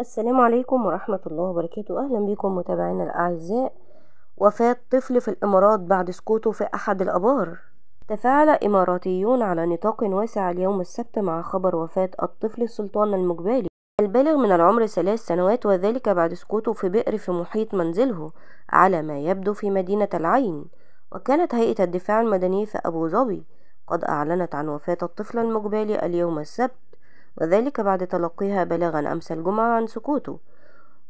السلام عليكم ورحمة الله وبركاته أهلا بكم متابعينا الأعزاء وفاة طفل في الإمارات بعد سقوطه في أحد الأبار تفاعل إماراتيون على نطاق واسع اليوم السبت مع خبر وفاة الطفل السلطان المجبالي البالغ من العمر ثلاث سنوات وذلك بعد سقوطه في بئر في محيط منزله على ما يبدو في مدينة العين وكانت هيئة الدفاع المدني في أبو ظبي قد أعلنت عن وفاة الطفل المجبالي اليوم السبت وذلك بعد تلقيها بلاغا أمس الجمعة عن سقوطه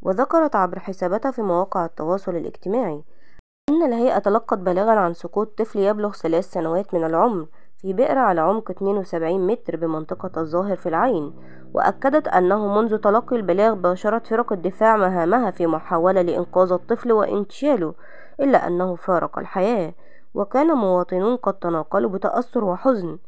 وذكرت عبر حساباتها في مواقع التواصل الاجتماعي أن الهيئة تلقت بلاغا عن سقوط طفل يبلغ ثلاث سنوات من العمر في بئر على عمق 72 متر بمنطقة الظاهر في العين وأكدت أنه منذ تلقي البلاغ باشرت فرق الدفاع مهامها في محاولة لإنقاذ الطفل وإنشاله إلا أنه فارق الحياة وكان مواطنون قد تناقلوا بتأثر وحزن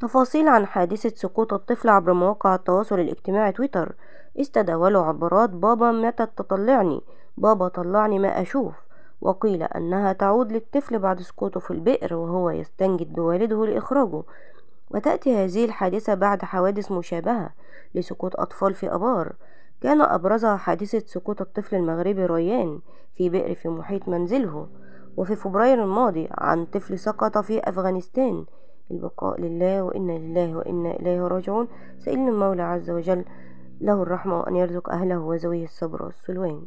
تفاصيل عن حادثة سقوط الطفل عبر مواقع التواصل الاجتماعي تويتر استداولوا عبارات بابا متى تطلعني بابا طلعني ما أشوف وقيل أنها تعود للطفل بعد سقوطه في البئر وهو يستنجد بوالده لإخراجه وتأتي هذه الحادثة بعد حوادث مشابهة لسقوط أطفال في أبار كان أبرزها حادثة سقوط الطفل المغربي ريان في بئر في محيط منزله وفي فبراير الماضي عن طفل سقط في أفغانستان البقاء لله وإنا لله وإنا إليه راجعون سئلنا المولى عز وجل له الرحمة وأن يرزق أهله وزويه الصبر والسلوان